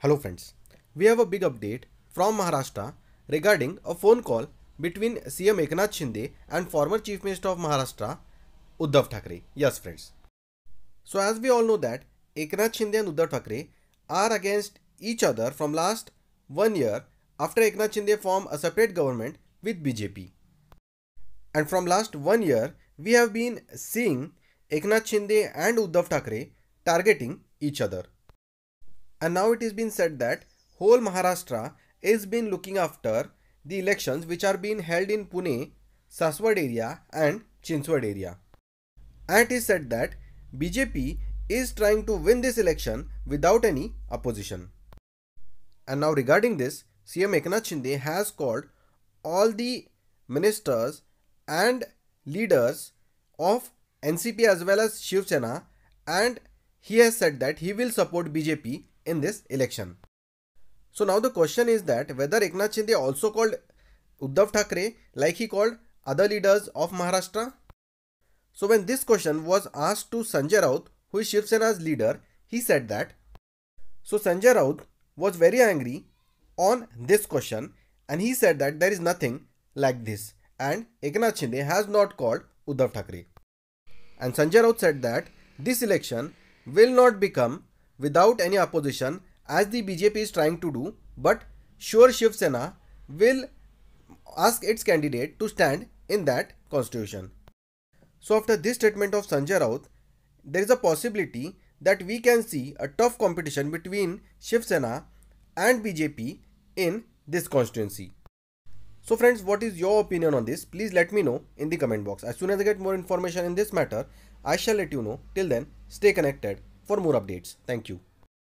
Hello friends, we have a big update from Maharashtra regarding a phone call between CM Eknath Shinde and former Chief Minister of Maharashtra Uddhav Thackeray. Yes friends. So as we all know that Eknath Shinde and Uddhav Thackeray are against each other from last one year after Eknath Shinde formed a separate government with BJP. And from last one year, we have been seeing Eknath Shinde and Uddhav Thackeray targeting each other. And now it has been said that whole Maharashtra is been looking after the elections which are being held in Pune, Saswad area and Chinswad area. And it is said that BJP is trying to win this election without any opposition. And now regarding this, CM Eknath Shinde has called all the ministers and leaders of NCP as well as Shiv Sena and he has said that he will support BJP in this election. So now the question is that whether Eknath Shinde also called Uddhav Thackeray like he called other leaders of Maharashtra? So when this question was asked to Sanjay Raut, who is Shiv Sena's leader, he said that. So Sanjay Raut was very angry on this question and he said that there is nothing like this and Eknath Shinde has not called Uddhav Thackeray. And Sanjay Raut said that this election will not become without any opposition as the BJP is trying to do but sure Shiv Sena will ask its candidate to stand in that constitution. So after this statement of Sanjay Raut, there is a possibility that we can see a tough competition between Shiv Sena and BJP in this constituency. So friends, what is your opinion on this? Please let me know in the comment box. As soon as I get more information in this matter, I shall let you know. Till then, stay connected for more updates. Thank you.